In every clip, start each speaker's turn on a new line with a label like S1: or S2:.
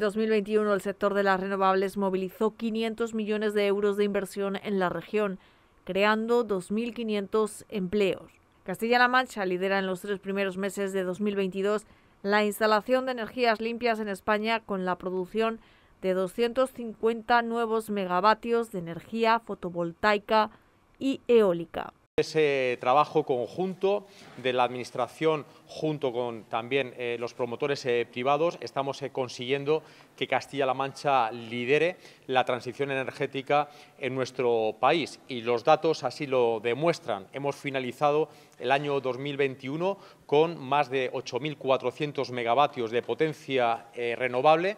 S1: 2021, el sector de las renovables movilizó 500 millones de euros de inversión en la región, creando 2.500 empleos. Castilla-La Mancha lidera en los tres primeros meses de 2022 la instalación de energías limpias en España con la producción de 250 nuevos megavatios de energía fotovoltaica y eólica.
S2: Ese trabajo conjunto de la Administración junto con también eh, los promotores eh, privados estamos eh, consiguiendo que Castilla-La Mancha lidere la transición energética en nuestro país y los datos así lo demuestran. Hemos finalizado el año 2021 con más de 8.400 megavatios de potencia renovable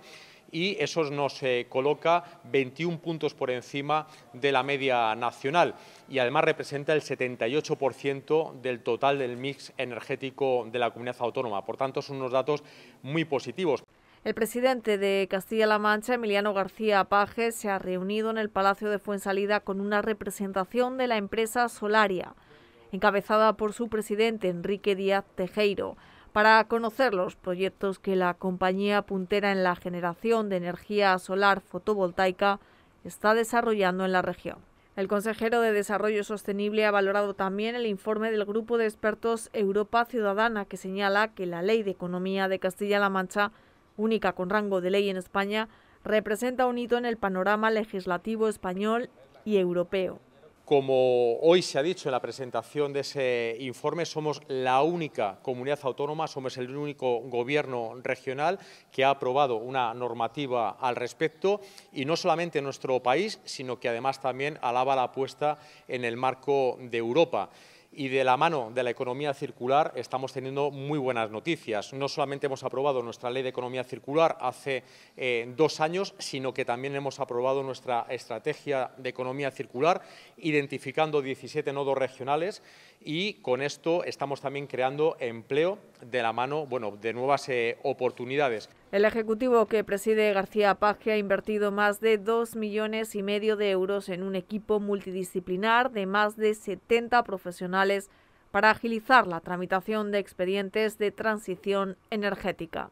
S2: y eso nos coloca 21 puntos por encima de la media nacional y además representa el 78% del total del mix energético de la comunidad autónoma. Por tanto, son unos datos muy positivos. El
S1: presidente de Castilla-La Mancha, Emiliano García Paje, se ha reunido en el Palacio de Fuensalida con una representación de la empresa Solaria, encabezada por su presidente Enrique Díaz Tejeiro. Para conocer los proyectos que la compañía puntera en la generación de energía solar fotovoltaica está desarrollando en la región. El consejero de Desarrollo Sostenible ha valorado también el informe del grupo de expertos Europa Ciudadana que señala que la Ley de Economía de Castilla-La Mancha, única con rango de ley en España, representa un hito en el panorama legislativo español y
S2: europeo. Como hoy se ha dicho en la presentación de ese informe, somos la única comunidad autónoma, somos el único gobierno regional que ha aprobado una normativa al respecto y no solamente en nuestro país, sino que además también alaba la apuesta en el marco de Europa. Y de la mano de la economía circular estamos teniendo muy buenas noticias. No solamente hemos aprobado nuestra ley de economía circular hace eh, dos años, sino que también hemos aprobado nuestra estrategia de economía circular, identificando 17 nodos regionales y con esto estamos también creando empleo de la mano bueno, de nuevas eh, oportunidades.
S1: El Ejecutivo que preside García Paje ha invertido más de 2 millones y medio de euros en un equipo multidisciplinar de más de 70 profesionales para agilizar la tramitación de expedientes de transición energética.